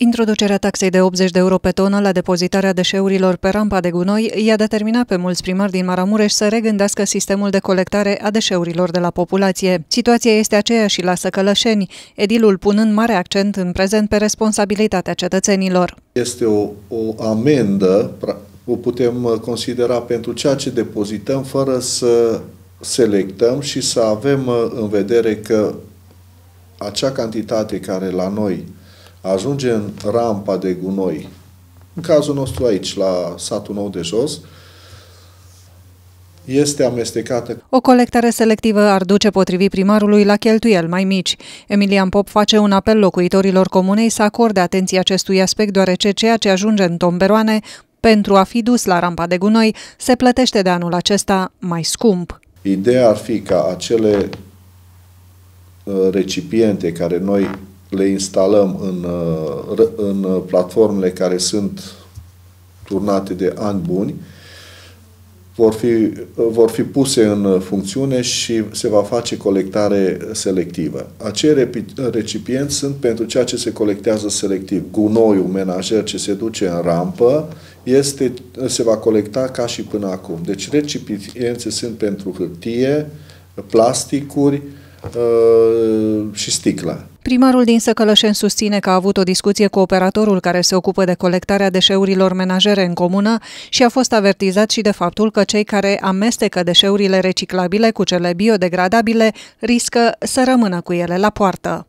Introducerea taxei de 80 de euro pe tonă la depozitarea deșeurilor pe rampa de gunoi i-a determinat pe mulți primari din Maramureș să regândească sistemul de colectare a deșeurilor de la populație. Situația este aceeași și la Săcălășeni, edilul punând mare accent în prezent pe responsabilitatea cetățenilor. Este o, o amendă, o putem considera pentru ceea ce depozităm, fără să selectăm și să avem uh, în vedere că acea cantitate care la noi ajunge în rampa de gunoi, în cazul nostru aici, la satul nou de jos, este amestecată. O colectare selectivă ar duce potrivit primarului la cheltuieli mai mici. Emilian Pop face un apel locuitorilor comunei să acorde atenție acestui aspect, deoarece ceea ce ajunge în tomberoane pentru a fi dus la rampa de gunoi se plătește de anul acesta mai scump. Ideea ar fi ca acele uh, recipiente care noi le instalăm în, uh, în uh, platformele care sunt turnate de ani buni, vor fi, uh, vor fi puse în funcțiune și se va face colectare selectivă. Acei recipienți sunt pentru ceea ce se colectează selectiv. Gunoiul menajer ce se duce în rampă este, se va colecta ca și până acum. Deci recipienții sunt pentru hârtie, plasticuri și sticlă. Primarul din Săcălășen susține că a avut o discuție cu operatorul care se ocupă de colectarea deșeurilor menajere în comună și a fost avertizat și de faptul că cei care amestecă deșeurile reciclabile cu cele biodegradabile riscă să rămână cu ele la poartă.